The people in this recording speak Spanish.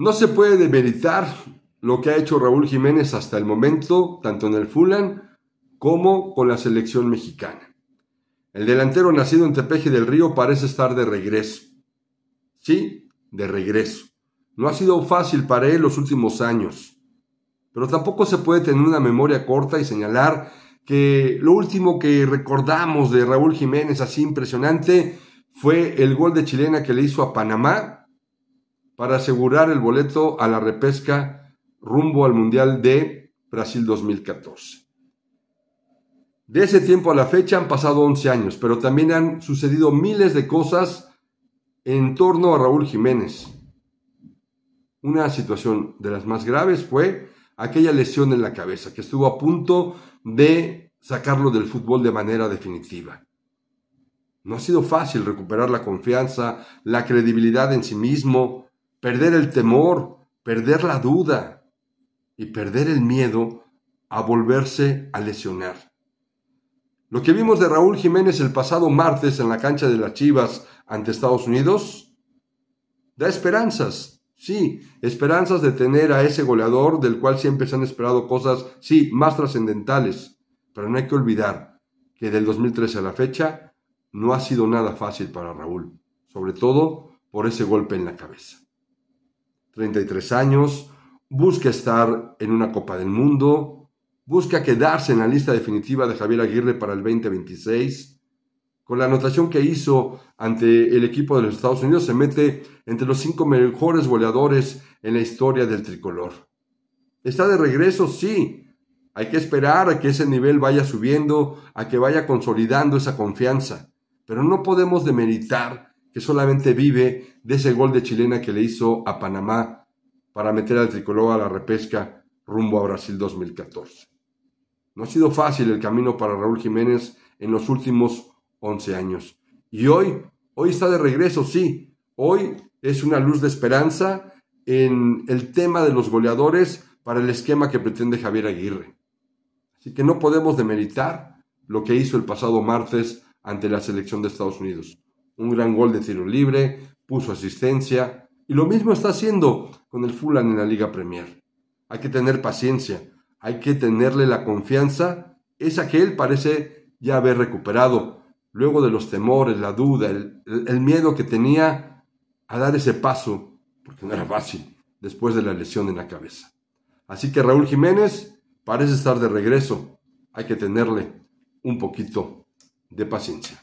No se puede demeritar lo que ha hecho Raúl Jiménez hasta el momento, tanto en el fulan como con la selección mexicana. El delantero nacido en Tepeje del Río parece estar de regreso. Sí, de regreso. No ha sido fácil para él los últimos años, pero tampoco se puede tener una memoria corta y señalar que lo último que recordamos de Raúl Jiménez así impresionante fue el gol de chilena que le hizo a Panamá para asegurar el boleto a la repesca rumbo al Mundial de Brasil 2014. De ese tiempo a la fecha han pasado 11 años, pero también han sucedido miles de cosas en torno a Raúl Jiménez. Una situación de las más graves fue aquella lesión en la cabeza que estuvo a punto de sacarlo del fútbol de manera definitiva. No ha sido fácil recuperar la confianza, la credibilidad en sí mismo, perder el temor, perder la duda y perder el miedo a volverse a lesionar. Lo que vimos de Raúl Jiménez el pasado martes en la cancha de las Chivas ante Estados Unidos da esperanzas, sí, esperanzas de tener a ese goleador del cual siempre se han esperado cosas, sí, más trascendentales, pero no hay que olvidar que del 2013 a la fecha no ha sido nada fácil para Raúl, sobre todo por ese golpe en la cabeza. 33 años, busca estar en una Copa del Mundo, busca quedarse en la lista definitiva de Javier Aguirre para el 2026. Con la anotación que hizo ante el equipo de los Estados Unidos, se mete entre los cinco mejores goleadores en la historia del tricolor. ¿Está de regreso? Sí. Hay que esperar a que ese nivel vaya subiendo, a que vaya consolidando esa confianza. Pero no podemos demeritar que solamente vive de ese gol de chilena que le hizo a Panamá para meter al tricolor a la repesca rumbo a Brasil 2014. No ha sido fácil el camino para Raúl Jiménez en los últimos 11 años. Y hoy, hoy está de regreso, sí. Hoy es una luz de esperanza en el tema de los goleadores para el esquema que pretende Javier Aguirre. Así que no podemos demeritar lo que hizo el pasado martes ante la selección de Estados Unidos un gran gol de tiro libre, puso asistencia y lo mismo está haciendo con el Fulham en la Liga Premier. Hay que tener paciencia, hay que tenerle la confianza, esa que él parece ya haber recuperado, luego de los temores, la duda, el miedo que tenía a dar ese paso, porque no era fácil, después de la lesión en la cabeza. Así que Raúl Jiménez parece estar de regreso, hay que tenerle un poquito de paciencia.